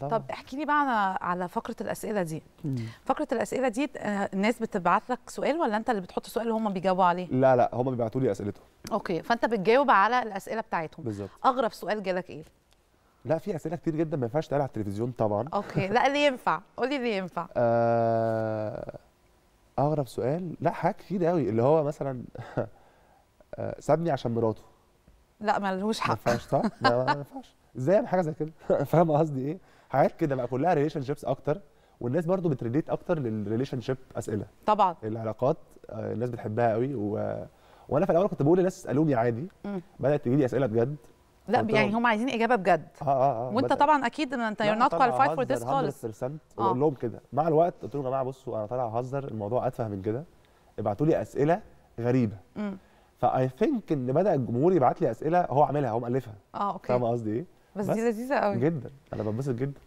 طب احكي لي بقى على فقره الاسئله دي مم. فقره الاسئله دي آه، الناس بتبعت لك سؤال ولا انت اللي بتحط سؤال وهم بيجاوبوا عليه لا لا هم بيبعتوا لي اسئلتهم اوكي فانت بتجاوب على الاسئله بتاعتهم بالظبط اغرب سؤال جالك ايه لا في اسئله كتير جدا ما ينفعش تقال على التلفزيون طبعا اوكي لا اللي ينفع قولي اللي ينفع آه، اغرب سؤال لا حاجات كتير قوي اللي هو مثلا آه، سابني عشان مراته لا لهوش حق ما ينفعش صح؟ لا ما ينفعش ازاي اعمل حاجه زي كده؟ فاهم قصدي ايه؟ حاجات كده بقى كلها ريليشن شيبس اكتر والناس برضو بتريليت اكتر للريليشن شيب اسئله طبعا العلاقات آه، الناس بتحبها قوي و... وانا في الاول كنت بقول للناس اسالوني عادي بدات تجي لي اسئله بجد لا يعني هم عايزين اجابه بجد اه اه, آه وانت طبعا اكيد انت يور نوت كواليفايد فور ذس خالص اه بقول لهم كده مع الوقت قلت لهم يا جماعه بصوا انا طالع اهزر الموضوع اتفه من كده ابعتوا لي اسئله غريبه مم. فاي ثينك ان بدا الجمهور يبعت لي اسئله هو عاملها هو مالفها اه اوكي فاهم قصدي ايه بس, بس دي لذيذه قوي جدا انا بنبسط جدا